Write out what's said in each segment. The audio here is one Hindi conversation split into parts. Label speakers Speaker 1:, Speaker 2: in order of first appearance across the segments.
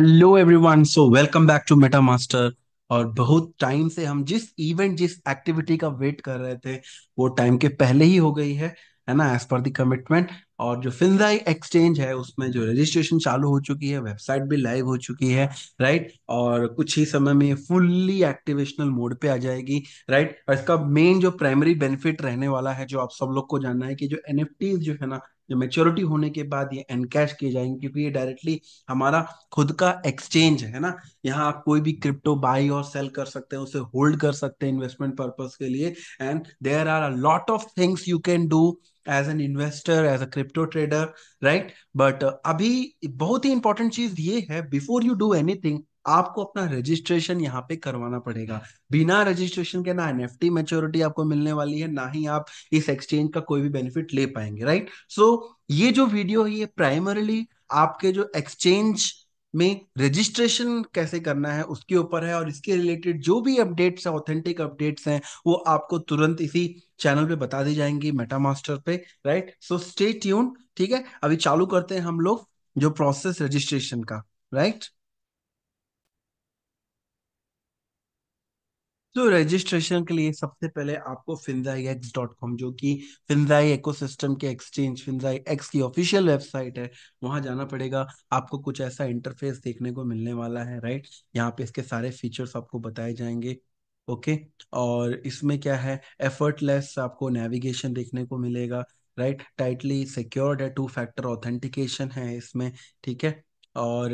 Speaker 1: Hello everyone so welcome back to Meta Master और बहुत टाइम से हम जिस इवेंट जिस एक्टिविटी का वेट कर रहे थे वो टाइम के पहले ही हो गई है है ना एज पर द कमिटमेंट और जो फिनजाई एक्सचेंज है उसमें जो रजिस्ट्रेशन चालू हो चुकी है वेबसाइट भी लाइव हो चुकी है राइट और कुछ ही समय में फुल्ली एक्टिवेशनल मोड पे आ जाएगी राइट और इसका मेन जो प्राइमरी बेनिफिट रहने वाला है जो आप सब लोग को जानना है कि जो एन जो है ना जो मेच्योरिटी होने के बाद ये एनकैश किए जाएंगे क्योंकि ये डायरेक्टली हमारा खुद का एक्सचेंज है ना यहाँ आप कोई भी क्रिप्टो बाई और सेल कर सकते हैं उसे होल्ड कर सकते हैं इन्वेस्टमेंट पर्पज के लिए and there are a lot of things you can do as an investor as a crypto trader right but अभी बहुत ही इंपॉर्टेंट चीज ये है बिफोर यू डू एनीथिंग आपको अपना रजिस्ट्रेशन यहाँ पे करवाना पड़ेगा बिना रजिस्ट्रेशन के ना एन टी मेच्योरिटी आपको मिलने वाली है ना ही आप इस एक्सचेंज का कोई भी बेनिफिट ले पाएंगे राइट सो so, ये जो वीडियो है ये प्राइमरली आपके जो एक्सचेंज में रजिस्ट्रेशन कैसे करना है उसके ऊपर है और इसके रिलेटेड जो भी अपडेट्स हैं ऑथेंटिक अपडेट्स हैं वो आपको तुरंत इसी चैनल पे बता दी जाएंगी मेटा मास्टर पे राइट सो स्टे ट्यून ठीक है अभी चालू करते हैं हम लोग जो प्रोसेस रजिस्ट्रेशन का राइट तो रजिस्ट्रेशन के लिए सबसे पहले आपको फिनजाई एक्स डॉट कॉम जो कि फिनजाई इकोसिस्टम के एक्सचेंज फिनजाई एक्स की ऑफिशियल वेबसाइट है वहां जाना पड़ेगा आपको कुछ ऐसा इंटरफेस देखने को मिलने वाला है राइट यहाँ पे इसके सारे फीचर्स आपको बताए जाएंगे ओके और इसमें क्या है एफर्टलेस आपको नेविगेशन देखने को मिलेगा राइट टाइटली सिक्योर्ड है टू फैक्टर ऑथेंटिकेशन है इसमें ठीक है और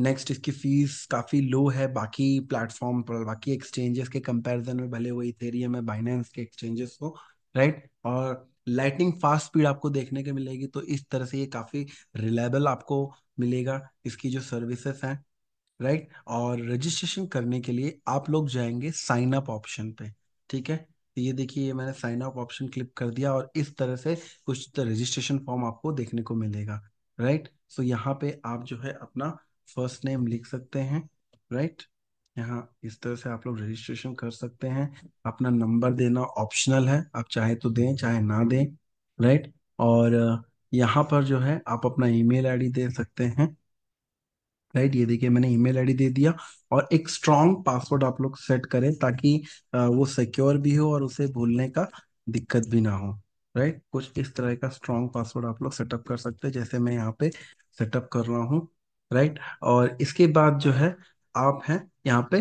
Speaker 1: नेक्स्ट इसकी फीस काफ़ी लो है बाकी प्लेटफॉर्म पर बाकी एक्सचेंजेस के कंपैरिजन में भले वही इथेरियम है बाइनेंस के एक्सचेंजेस को राइट और लाइटनिंग फास्ट स्पीड आपको देखने के मिलेगी तो इस तरह से ये काफ़ी रिलायबल आपको मिलेगा इसकी जो सर्विसेस हैं राइट और रजिस्ट्रेशन करने के लिए आप लोग जाएंगे साइन अप ऑप्शन पे ठीक है तो ये देखिए ये मैंने साइन अप ऑप्शन क्लिक कर दिया और इस तरह से कुछ रजिस्ट्रेशन तो फॉर्म आपको देखने को मिलेगा राइट right? सो so, यहाँ पे आप जो है अपना फर्स्ट नेम लिख सकते हैं राइट right? यहाँ इस तरह से आप लोग रजिस्ट्रेशन कर सकते हैं अपना नंबर देना ऑप्शनल है आप चाहे तो दें चाहे ना दें राइट और यहाँ पर जो है आप अपना ईमेल आईडी दे सकते हैं राइट ये देखिए मैंने ईमेल आईडी दे दिया और एक स्ट्रॉन्ग पासवर्ड आप लोग सेट करें ताकि वो सिक्योर भी हो और उसे भूलने का दिक्कत भी ना हो राइट कुछ इस तरह का स्ट्रॉन्ग पासवर्ड आप लोग सेटअप कर सकते हैं जैसे मैं यहाँ पे सेटअप कर रहा हूँ राइट और इसके बाद जो है आप हैं यहाँ पे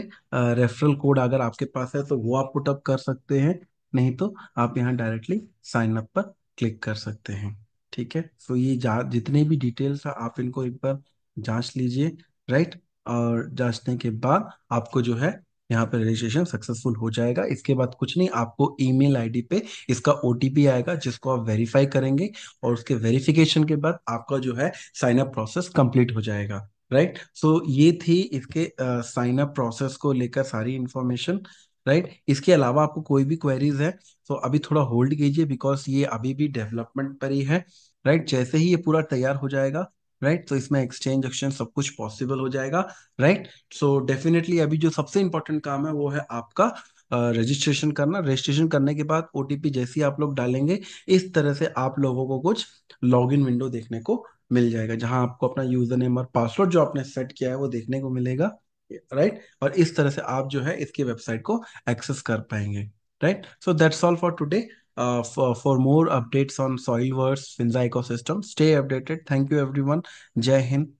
Speaker 1: रेफरल कोड अगर आपके पास है तो वो आप पुटअप कर सकते हैं नहीं तो आप यहाँ डायरेक्टली साइन अप पर क्लिक कर सकते हैं ठीक है तो ये जितने भी डिटेल्स है आप इनको एक बार जांच लीजिए राइट और जांचने के बाद आपको जो है यहाँ पर रजिस्ट्रेशन सक्सेसफुल हो जाएगा इसके बाद कुछ नहीं आपको ईमेल आईडी पे इसका ओटीपी आएगा जिसको आप वेरीफाई करेंगे और उसके वेरिफिकेशन के बाद आपका जो है साइन अप प्रोसेस कंप्लीट हो जाएगा राइट सो so, ये थी इसके साइन अप प्रोसेस को लेकर सारी इंफॉर्मेशन राइट right? इसके अलावा आपको कोई भी क्वेरीज है तो अभी थोड़ा होल्ड कीजिए बिकॉज ये अभी भी डेवलपमेंट पर ही है राइट right? जैसे ही ये पूरा तैयार हो जाएगा राइट right? तो so, इसमें एक्सचेंज एक्शन सब कुछ पॉसिबल हो जाएगा राइट सो डेफिनेटली अभी जो सबसे इंपॉर्टेंट काम है वो है आपका रजिस्ट्रेशन uh, करना रजिस्ट्रेशन करने के बाद ओटीपी जैसी आप लोग डालेंगे इस तरह से आप लोगों को कुछ लॉगिन विंडो देखने को मिल जाएगा जहां आपको अपना यूजर नेम और पासवर्ड जो आपने सेट किया है वो देखने को मिलेगा राइट और इस तरह से आप जो है इसकी वेबसाइट को एक्सेस कर पाएंगे right so that's all for today Uh, for, for more updates on Soilverse Finza ecosystem. Stay updated. Thank you, everyone. Jai Hind.